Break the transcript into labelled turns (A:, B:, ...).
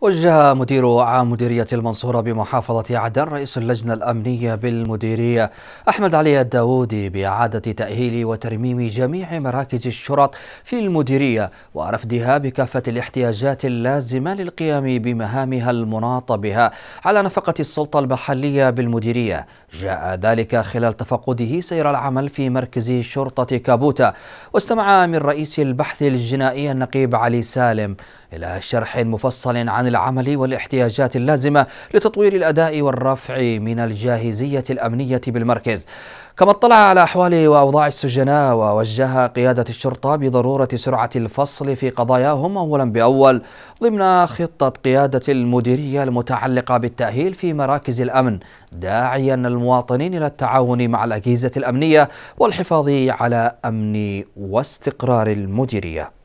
A: وجه مدير عام مديرية المنصورة بمحافظة عدن رئيس اللجنة الأمنية بالمديرية أحمد علي الداوودي بإعادة تأهيل وترميم جميع مراكز الشرط في المديرية ورفدها بكافة الاحتياجات اللازمة للقيام بمهامها المناطة بها على نفقة السلطة المحلية بالمديرية جاء ذلك خلال تفقده سير العمل في مركز شرطة كابوتا واستمع من رئيس البحث الجنائي النقيب علي سالم إلى شرح مفصل عن العمل والاحتياجات اللازمة لتطوير الأداء والرفع من الجاهزية الأمنية بالمركز كما اطلع على أحوال وأوضاع السجناء ووجه قيادة الشرطة بضرورة سرعة الفصل في قضاياهم أولا بأول ضمن خطة قيادة المديرية المتعلقة بالتأهيل في مراكز الأمن داعيا المواطنين إلى التعاون مع الأجهزة الأمنية والحفاظ على أمن واستقرار المديرية